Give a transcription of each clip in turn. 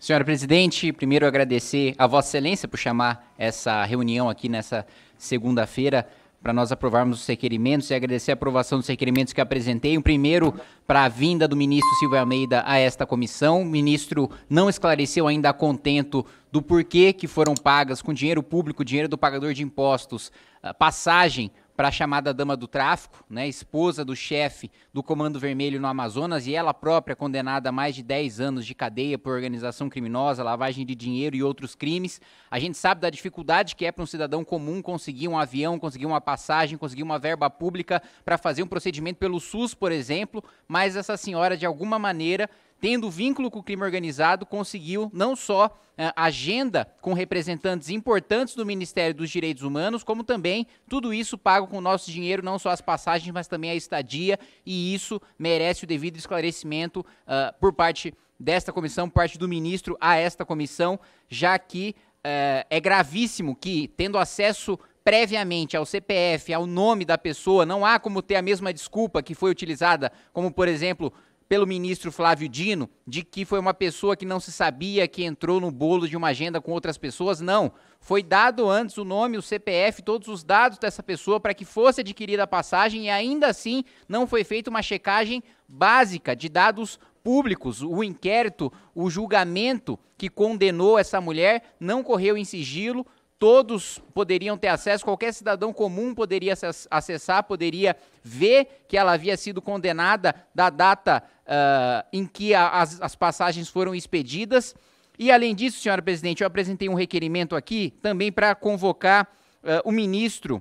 Senhora presidente, primeiro agradecer a Vossa Excelência por chamar essa reunião aqui nessa segunda-feira para nós aprovarmos os requerimentos e agradecer a aprovação dos requerimentos que apresentei. O primeiro, para a vinda do ministro Silvio Almeida a esta comissão. O ministro não esclareceu ainda a contento do porquê que foram pagas com dinheiro público, dinheiro do pagador de impostos, ah, passagem para a chamada dama do tráfico, né, esposa do chefe do Comando Vermelho no Amazonas e ela própria condenada a mais de 10 anos de cadeia por organização criminosa, lavagem de dinheiro e outros crimes. A gente sabe da dificuldade que é para um cidadão comum conseguir um avião, conseguir uma passagem, conseguir uma verba pública para fazer um procedimento pelo SUS, por exemplo, mas essa senhora de alguma maneira tendo vínculo com o crime organizado, conseguiu não só eh, agenda com representantes importantes do Ministério dos Direitos Humanos, como também tudo isso pago com o nosso dinheiro, não só as passagens, mas também a estadia, e isso merece o devido esclarecimento uh, por parte desta comissão, por parte do ministro a esta comissão, já que uh, é gravíssimo que, tendo acesso previamente ao CPF, ao nome da pessoa, não há como ter a mesma desculpa que foi utilizada, como por exemplo pelo ministro Flávio Dino de que foi uma pessoa que não se sabia que entrou no bolo de uma agenda com outras pessoas. Não. Foi dado antes o nome, o CPF, todos os dados dessa pessoa para que fosse adquirida a passagem e ainda assim não foi feita uma checagem básica de dados públicos. O inquérito, o julgamento que condenou essa mulher não correu em sigilo todos poderiam ter acesso, qualquer cidadão comum poderia acessar, poderia ver que ela havia sido condenada da data uh, em que a, as, as passagens foram expedidas. E além disso, senhora presidente, eu apresentei um requerimento aqui também para convocar uh, o ministro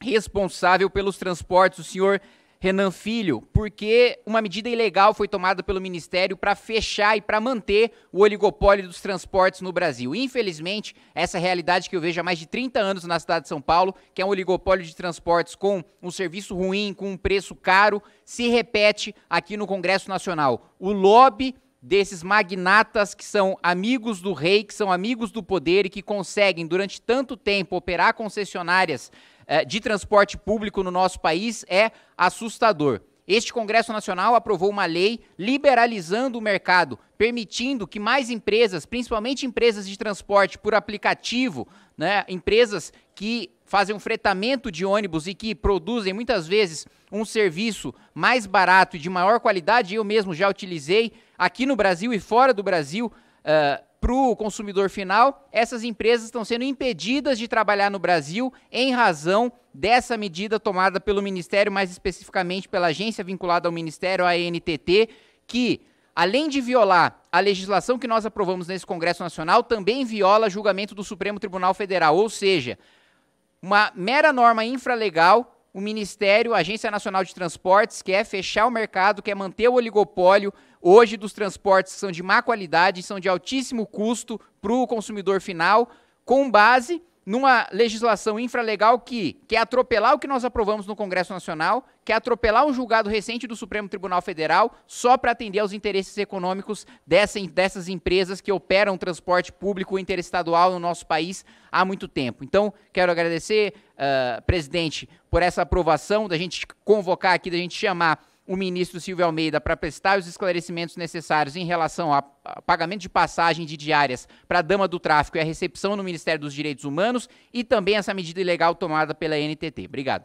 responsável pelos transportes, o senhor Renan Filho, porque uma medida ilegal foi tomada pelo Ministério para fechar e para manter o oligopólio dos transportes no Brasil. Infelizmente, essa é realidade que eu vejo há mais de 30 anos na cidade de São Paulo, que é um oligopólio de transportes com um serviço ruim, com um preço caro, se repete aqui no Congresso Nacional. O lobby desses magnatas que são amigos do rei, que são amigos do poder e que conseguem, durante tanto tempo, operar concessionárias é, de transporte público no nosso país é assustador. Este Congresso Nacional aprovou uma lei liberalizando o mercado, permitindo que mais empresas, principalmente empresas de transporte por aplicativo, né, empresas que fazem um fretamento de ônibus e que produzem muitas vezes um serviço mais barato e de maior qualidade, eu mesmo já utilizei aqui no Brasil e fora do Brasil. Uh, para o consumidor final, essas empresas estão sendo impedidas de trabalhar no Brasil em razão dessa medida tomada pelo Ministério, mais especificamente pela agência vinculada ao Ministério, a ANTT, que, além de violar a legislação que nós aprovamos nesse Congresso Nacional, também viola julgamento do Supremo Tribunal Federal, ou seja, uma mera norma infralegal o Ministério, a Agência Nacional de Transportes, quer fechar o mercado, quer manter o oligopólio hoje dos transportes que são de má qualidade, são de altíssimo custo para o consumidor final, com base numa legislação infralegal que quer atropelar o que nós aprovamos no Congresso Nacional, quer atropelar um julgado recente do Supremo Tribunal Federal só para atender aos interesses econômicos dessa, dessas empresas que operam transporte público interestadual no nosso país há muito tempo. Então, quero agradecer, uh, presidente, por essa aprovação, da gente convocar aqui, da gente chamar o ministro Silvio Almeida para prestar os esclarecimentos necessários em relação ao pagamento de passagem de diárias para a dama do tráfico e a recepção no Ministério dos Direitos Humanos e também essa medida ilegal tomada pela NTT. Obrigado.